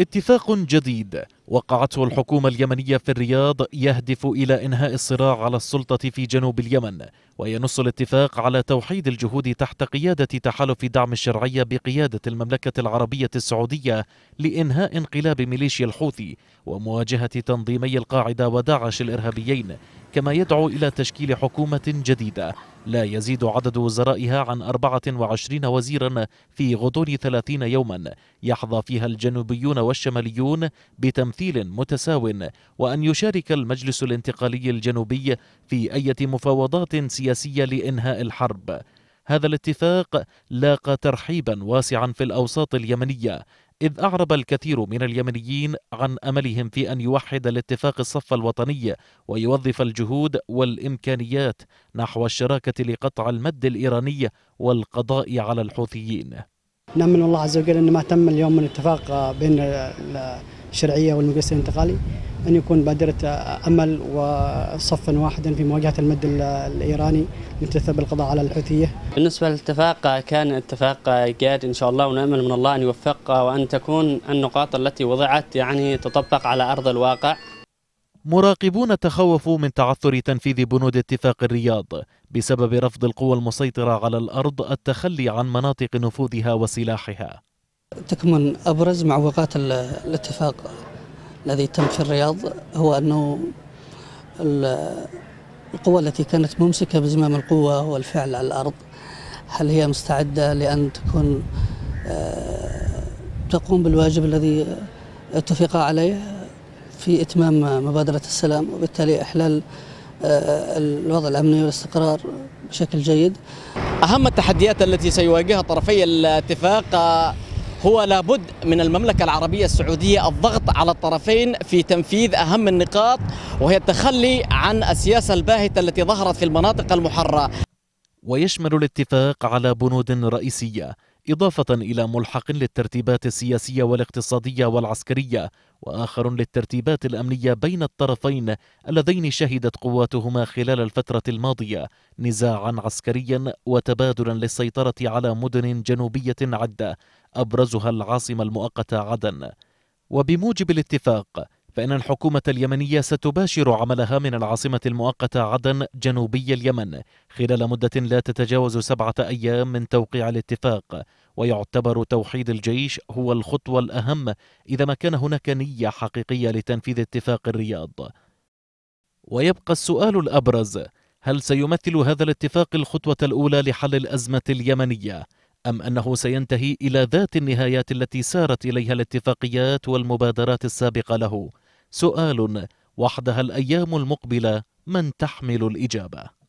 اتفاق جديد وقعته الحكومة اليمنية في الرياض يهدف إلى إنهاء الصراع على السلطة في جنوب اليمن وينص الاتفاق على توحيد الجهود تحت قيادة تحالف دعم الشرعية بقيادة المملكة العربية السعودية لإنهاء انقلاب ميليشيا الحوثي ومواجهة تنظيمي القاعدة وداعش الإرهابيين كما يدعو إلى تشكيل حكومة جديدة لا يزيد عدد وزرائها عن 24 وزيرا في غضون 30 يوما يحظى فيها الجنوبيون والشماليون بتمثيل متساو وأن يشارك المجلس الانتقالي الجنوبي في أي مفاوضات سياسية لإنهاء الحرب هذا الاتفاق لاقى ترحيبا واسعا في الاوساط اليمنيه إذ أعرب الكثير من اليمنيين عن أملهم في أن يوحد الاتفاق الصف الوطني ويوظف الجهود والإمكانيات نحو الشراكة لقطع المد الإيراني والقضاء على الحوثيين نأمل الله عز وجل أن ما تم اليوم من اتفاق بين الشرعيه والمجلس الانتقالي ان يكون بادره امل وصفا واحدا في مواجهه المد الايراني المتلثه القضاء على الحوثيه. بالنسبه للاتفاق كان اتفاق جاد ان شاء الله ونامل من الله ان يوفق وان تكون النقاط التي وضعت يعني تطبق على ارض الواقع. مراقبون تخوفوا من تعثر تنفيذ بنود اتفاق الرياض بسبب رفض القوى المسيطره على الارض التخلي عن مناطق نفوذها وسلاحها. تكمن أبرز معوقات الاتفاق الذي تم في الرياض هو أنه القوى التي كانت ممسكة بزمام القوة والفعل على الأرض هل هي مستعدة لأن تكون آه، تقوم بالواجب الذي اتفق عليه في إتمام مبادرة السلام وبالتالي إحلال آه، الوضع الأمني والاستقرار بشكل جيد أهم التحديات التي سيواجهها طرفي الاتفاق آه، هو لابد من المملكة العربية السعودية الضغط على الطرفين في تنفيذ أهم النقاط وهي التخلي عن السياسة الباهتة التي ظهرت في المناطق المحررة ويشمل الاتفاق على بنود رئيسية إضافة إلى ملحق للترتيبات السياسية والاقتصادية والعسكرية وآخر للترتيبات الأمنية بين الطرفين اللذين شهدت قواتهما خلال الفترة الماضية نزاعا عسكريا وتبادلا للسيطرة على مدن جنوبية عدة أبرزها العاصمة المؤقتة عدن وبموجب الاتفاق فإن الحكومة اليمنية ستباشر عملها من العاصمة المؤقتة عدن جنوبي اليمن خلال مدة لا تتجاوز سبعة أيام من توقيع الاتفاق ويعتبر توحيد الجيش هو الخطوة الأهم إذا ما كان هناك نية حقيقية لتنفيذ اتفاق الرياض ويبقى السؤال الأبرز هل سيمثل هذا الاتفاق الخطوة الأولى لحل الأزمة اليمنية؟ أم أنه سينتهي إلى ذات النهايات التي سارت إليها الاتفاقيات والمبادرات السابقة له؟ سؤال وحدها الأيام المقبلة من تحمل الإجابة